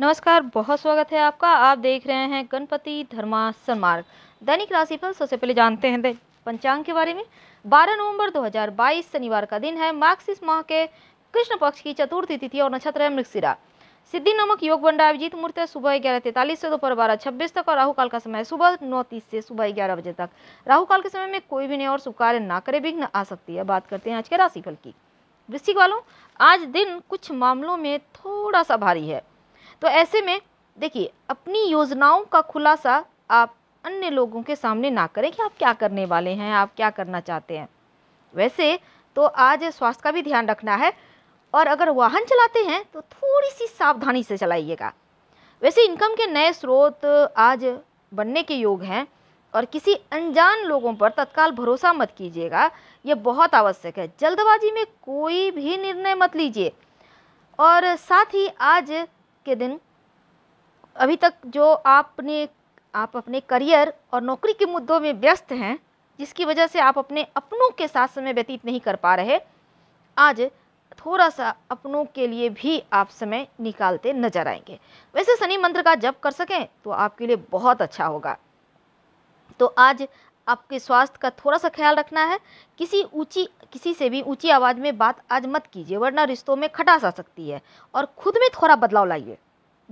नमस्कार बहुत स्वागत है आपका आप देख रहे हैं गणपति धर्मा सन्मार्ग दैनिक राशिफल सबसे पहले जानते हैं पंचांग के बारे में 12 नवंबर 2022 शनिवार का दिन है मार्क्सिस माह के कृष्ण पक्ष की चतुर्थी तिथि और नक्षत्र है मृक्षिरा सिद्धि नामक योग बंडा अभिजीत मूर्त है सुबह ग्यारह तैतालीस से दोपहर बारह छब्बीस तक और राहुकाल का समय सुबह नौ तीस से सुबह ग्यारह बजे तक राहुकाल के समय में कोई भी नहीं और शुभ कार्य ना करे विघ्न आ सकती है बात करते हैं आज के राशिफल की वृश्चिक वालों आज दिन कुछ मामलों में थोड़ा सा भारी है तो ऐसे में देखिए अपनी योजनाओं का खुलासा आप अन्य लोगों के सामने ना करें कि आप क्या करने वाले हैं आप क्या करना चाहते हैं वैसे तो आज स्वास्थ्य का भी ध्यान रखना है और अगर वाहन चलाते हैं तो थोड़ी सी सावधानी से चलाइएगा वैसे इनकम के नए स्रोत आज बनने के योग हैं और किसी अनजान लोगों पर तत्काल भरोसा मत कीजिएगा यह बहुत आवश्यक है जल्दबाजी में कोई भी निर्णय मत लीजिए और साथ ही आज के दिन अभी तक जो आपने आप अपने करियर और नौकरी के मुद्दों में व्यस्त हैं जिसकी वजह से आप अपने अपनों के साथ समय व्यतीत नहीं कर पा रहे आज थोड़ा सा अपनों के लिए भी आप समय निकालते नजर आएंगे वैसे शनि मंत्र का जप कर सकें तो आपके लिए बहुत अच्छा होगा तो आज आपके स्वास्थ्य का थोड़ा सा ख्याल रखना है किसी ऊंची किसी से भी ऊंची आवाज़ में बात आज मत कीजिए वरना रिश्तों में खटास आ सकती है और खुद में थोड़ा बदलाव लाइए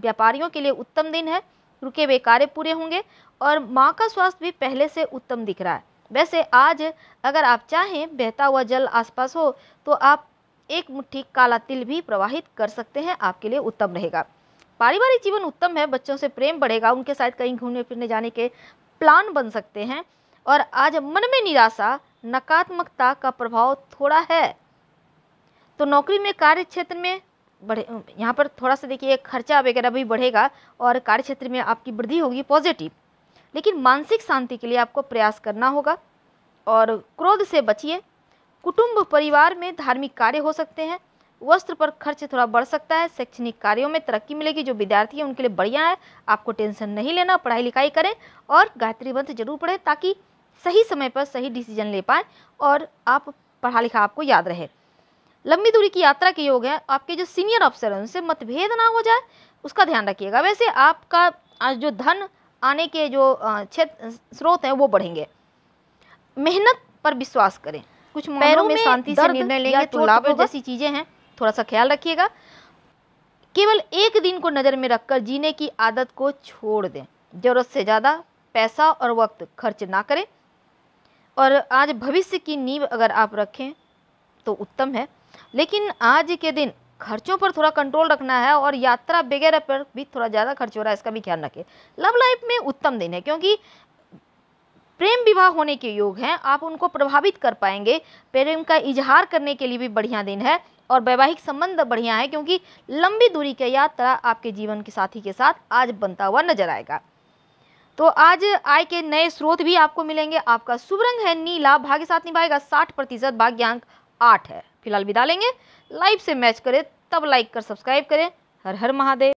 व्यापारियों के लिए उत्तम दिन है रुके हुए कार्य पूरे होंगे और माँ का स्वास्थ्य भी पहले से उत्तम दिख रहा है वैसे आज अगर आप चाहें बहता हुआ जल आसपास हो तो आप एक मुट्ठी काला तिल भी प्रवाहित कर सकते हैं आपके लिए उत्तम रहेगा पारिवारिक जीवन उत्तम है बच्चों से प्रेम बढ़ेगा उनके साथ कहीं घूमने फिरने जाने के प्लान बन सकते हैं और आज मन में निराशा नकारात्मकता का प्रभाव थोड़ा है तो नौकरी में कार्य क्षेत्र में बढ़े यहाँ पर थोड़ा सा देखिए खर्चा वगैरह भी बढ़ेगा और कार्य क्षेत्र में आपकी वृद्धि होगी पॉजिटिव लेकिन मानसिक शांति के लिए आपको प्रयास करना होगा और क्रोध से बचिए कुटुंब परिवार में धार्मिक कार्य हो सकते हैं वस्त्र पर खर्च थोड़ा बढ़ सकता है शैक्षणिक कार्यों में तरक्की मिलेगी जो विद्यार्थी हैं उनके लिए बढ़िया है आपको टेंशन नहीं लेना पढ़ाई लिखाई करें और गायत्री मंत्र जरूर पढ़ें ताकि सही समय पर सही डिसीजन ले पाएँ और आप पढ़ा लिखा आपको याद रहे लंबी दूरी की यात्रा के योग हैं आपके जो सीनियर अफसर हैं उनसे मतभेद ना हो जाए उसका ध्यान रखिएगा वैसे आपका जो धन आने के जो क्षेत्र स्रोत हैं वो बढ़ेंगे मेहनत पर विश्वास करें कुछ पैरों में शांति से निर्णय लेंगे तो लाभ जैसी चीज़ें हैं थोड़ा सा ख्याल रखिएगा केवल एक दिन को नज़र में रखकर जीने की आदत को छोड़ दें ज़रूरत से ज़्यादा पैसा और वक्त खर्च ना करें और आज भविष्य की नींव अगर आप रखें तो उत्तम है लेकिन आज के दिन खर्चों पर थोड़ा कंट्रोल रखना है और यात्रा वगैरह पर भी थोड़ा ज़्यादा खर्च हो रहा है इसका भी ख्याल रखें लव लाइफ में उत्तम दिन है क्योंकि प्रेम विवाह होने के योग हैं आप उनको प्रभावित कर पाएंगे प्रेम का इजहार करने के लिए भी बढ़िया दिन है और वैवाहिक संबंध बढ़िया है क्योंकि लंबी दूरी की यात्रा आपके जीवन के साथी के साथ आज बनता हुआ नजर आएगा तो आज आय के नए स्रोत भी आपको मिलेंगे आपका शुभ रंग है नीला भाग्य साथ निभाएगा साठ प्रतिशत भाग्यांक आठ है फिलहाल विदा लेंगे लाइव से मैच करें तब लाइक कर सब्सक्राइब करें हर हर महादेव